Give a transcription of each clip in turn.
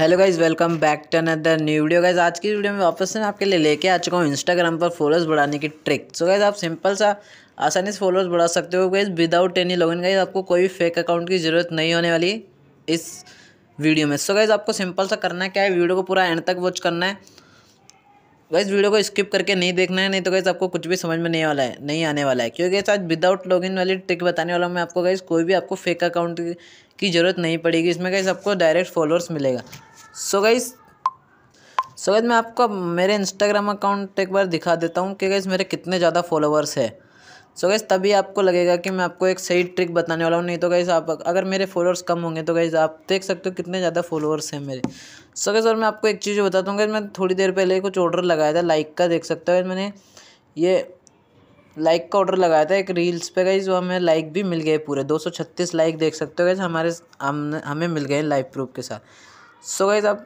hello guys welcome back to another new video guys आज की video में वापस से आपके लिए लेके आ चुका हूँ इंस्टाग्राम पर फॉलोअर्स बढ़ाने की ट्रिक सो so गाइज आप सिंपल सा आसानी से फॉलोअर्स बढ़ा सकते हो guys without any login guys आपको कोई भी फेक अकाउंट की ज़रूरत नहीं होने वाली इस वीडियो में सो so गाइज आपको सिंपल सा करना है क्या है वीडियो को पूरा एंड तक वॉच करना है गाइज वीडियो को स्किप करके नहीं देखना है नहीं तो गाइज आपको कुछ भी समझ में नहीं वाला है नहीं आने वाला है क्योंकि आज विदाउट लॉगिन वाली ट्रिक बताने वाला हूँ मैं आपको गाइज कोई भी आपको फेक अकाउंट की ज़रूरत नहीं पड़ेगी इसमें गाइज आपको डायरेक्ट फॉलोअर्स मिलेगा सो गई सो गई मैं आपको मेरे इंस्टाग्राम अकाउंट एक बार दिखा देता हूँ कि गई मेरे कितने ज़्यादा फॉलोअर्स है सो गई तभी आपको लगेगा कि मैं आपको एक सही ट्रिक बताने वाला हूँ नहीं तो गई आप अगर मेरे फॉलोअर्स कम होंगे तो गई आप देख सकते हो कितने ज़्यादा फॉलोअर्स हैं मेरे सो गई और मैं आपको एक चीज़ बताता हूँ गई मैं थोड़ी देर पहले कुछ ऑर्डर लगाया था लाइक का देख सकते हो मैंने ये लाइक का ऑर्डर लगाया था एक रील्स पे गई जो हमें लाइक भी मिल गए पूरे छत्तीस लाइक देख सकते हो गई हमारे हम हमें मिल गए लाइव प्रूफ के साथ सो गाइज आप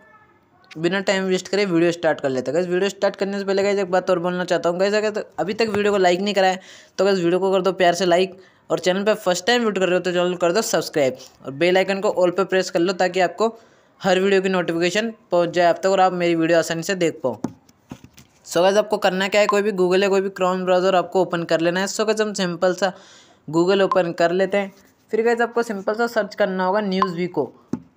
बिना टाइम वेस्ट करें वीडियो स्टार्ट कर लेते हैं गैस वीडियो स्टार्ट करने से पहले गाइज एक बात और बोलना चाहता हूँ कैसे अगर तो अभी तक वीडियो को लाइक नहीं कराए तो गैस वीडियो को कर दो प्यार से लाइक और चैनल पर फर्स्ट टाइम वीडियो कर रहे हो तो चैनल कर दो सब्सक्राइब और बेल आइकन को ऑल पर प्रेस कर लो ताकि आपको हर वीडियो की नोटिफिकेशन पहुँच जाए आप तक और आप मेरी वीडियो आसानी से देख पाओ सो गैस आपको करना क्या है कोई भी गूगल है कोई भी क्रोम ब्राउज़र आपको ओपन कर लेना है सो गैस हम सिंपल सा गूगल ओपन कर लेते हैं फिर गैस आपको सिंपल सा सर्च करना होगा न्यूज़ वी को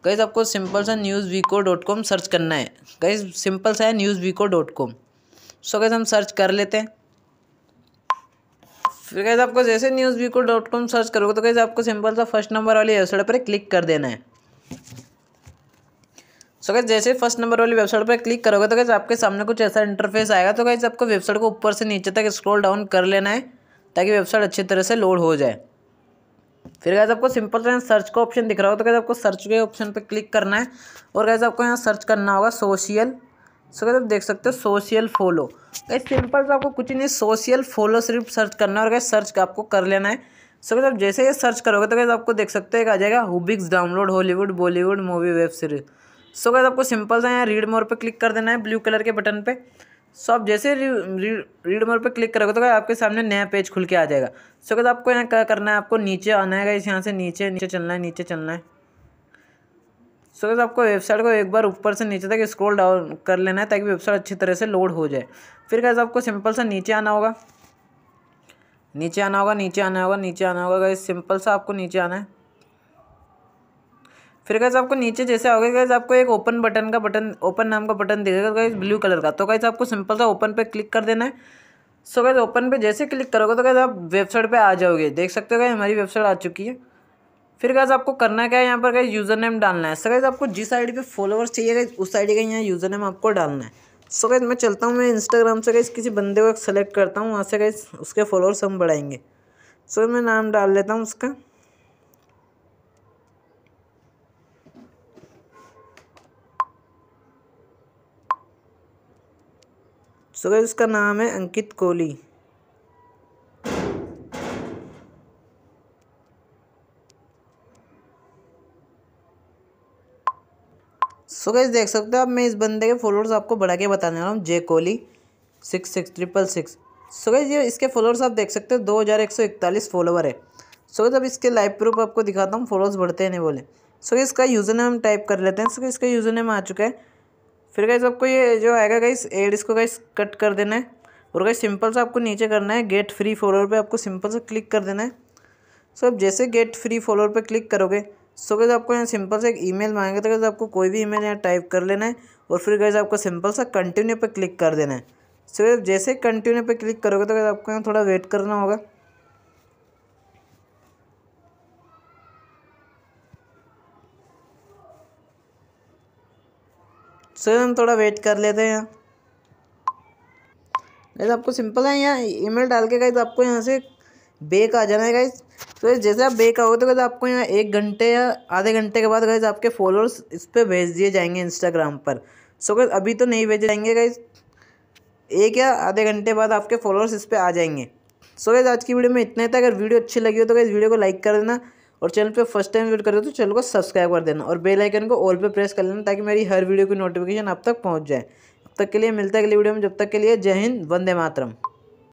गैस आपको सिंपल सा news Veeko dot com search करना है गैस सिंपल सा है news Veeko dot com so guys हम सर्च कर लेते हैं फिर गैस आपको जैसे news Veeko dot com search करोगे तो गैस आपको सिंपल सा फर्स्ट नंबर वाली वेबसाइट पर क्लिक कर देना है सो गैस जैसे फर्स्ट नंबर वाली वेबसाइट पर क्लिक करोगे तो गैस आपके सामने कुछ ऐसा इंटरफेस आएगा तो गैस आपको वेबसाइट को ऊपर से नीचे तक स्क्रॉल डाउन कर लेना है ताकि वेबसाइट अच्छी तरह से लोड हो जाए फिर गैस आपको सिंपल से सर्च का ऑप्शन दिख रहा हो तो कैसे आपको सर्च के ऑप्शन पर क्लिक करना है और कैसे आपको यहाँ सर्च करना होगा सोशल सो कैसे आप देख सकते हो सोशल फॉलो कैसे सिंपल से आपको कुछ नहीं सोशल फॉलो सिर्फ सर्च करना है और कैसे सर्च आपको कर लेना है सो कैसे आप जैसे ये सर्च करोगे तो कैसे आपको देख सकते हो एक आ जाएगा हुबिक्स download Hollywood Bollywood movie web series so कैसे आपको सिंपल से यहाँ रीड मोर पर क्लिक कर देना है ब्लू कलर के बटन पर सो आप जैसे रीड मोर पर क्लिक करोगे तो क्या आपके सामने नया पेज खुल के आ जाएगा सो क्या आपको यहाँ क्या करना है आपको नीचे आना है इस यहाँ से नीचे नीचे चलना है नीचे चलना है सो क्या आपको वेबसाइट को एक बार ऊपर से नीचे तक स्क्रॉल डाउन कर लेना है ताकि वेबसाइट अच्छी तरह से लोड हो जाए फिर कैसे आपको सिंपल सा नीचे आना होगा नीचे आना होगा नीचे आना होगा नीचे आना होगा गैस सिंपल सा आपको नीचे आना है फिर गैस आपको नीचे जैसे आओगे गैस आपको एक ओपन बटन का बटन ओपन नाम का बटन दिखेगा गैस ब्लू कलर का तो गैस आपको सिंपल सा ओपन पे क्लिक कर देना है सो गैस ओपन पे जैसे क्लिक करोगे तो गैस आप वेबसाइट पे आ जाओगे देख सकते हो गए हमारी वेबसाइट आ चुकी है फिर गैस आपको करना क्या है यहाँ पर गए यूज़र नेम डालना है सो गैस आपको जिस आईडी पर फॉलोअर्स चाहिए गए उस डी का यहाँ यूज़र नेम आपको डालना है सो गैस मैं चलता हूँ मैं इंस्टाग्राम से गैस किसी बंदे को सेलेक्ट करता हूँ वहाँ से गए उसके फॉलोअर्स हम बढ़ाएंगे सो मैं नाम डाल लेता हूँ उसका सो so, इसका नाम है अंकित कोहली सो गैस देख सकते हो अब मैं इस बंदे के फॉलोअर्स आपको बढ़ा के बताने वाला हूँ J Kohli six six triple six so guys ये इसके फॉलोअर्स आप देख सकते हो दो हज़ार एक सौ इकतालीस फॉलोअर है सो so, अब इसके लाइव प्रूफ आपको दिखाता हूँ फॉलोअर्स बढ़ते हैं नहीं बोले सो so, इसका यूज़र नेम टाइप कर लेते हैं सो इसका यूज़र नेम आ चुका है फिर गई आपको ये जो आएगा गई एड इसको गई कट कर देना है और गई सिंपल सा आपको नीचे करना है गेट फ्री फॉलोअर पे आपको सिंपल सा क्लिक कर देना है सो आप जैसे गेट फ्री फॉलोअर पे क्लिक करोगे सो गई आपको यहाँ सिंपल सा एक ईमेल मांगेगा तो गैस आपको कोई भी ईमेल यहाँ टाइप कर लेना है और फिर गई आपको सिंपल सा कंटिन्यू पर क्लिक कर देना है सो जैसे कंटिन्यू पर क्लिक करोगे तो गैस आपको यहाँ थोड़ा वेट करना होगा सर हम थोड़ा वेट कर लेते हैं नहीं तो आपको सिंपल है यहाँ ईमेल डाल के गए तो आपको यहाँ से बेक आ जाना है गाइज तो जैसे आप बेक आओगे तो आपको यहाँ एक घंटे या आधे घंटे के बाद गए आपके फॉलोअर्स इस पर भेज दिए जाएंगे इंस्टाग्राम पर सो गए अभी तो नहीं भेजे जाएंगे गाइज एक या आधे घंटे बाद आपके फॉलोअर्स इस पर आ जाएंगे सो गाइज आज की वीडियो में इतना था अगर वीडियो अच्छी लगी हो तो गाइज वीडियो को लाइक कर देना और चैनल पे फर्स्ट टाइम विजिट कर रहे हो तो चैनल को सब्सक्राइब कर देना और बेल आइकन को ऑल पे प्रेस कर लेना ताकि मेरी हर वीडियो की नोटिफिकेशन आप तक पहुँच जाए अब तक के लिए मिलता है अगली वीडियो में जब तक के लिए जय हिंद वंदे मातरम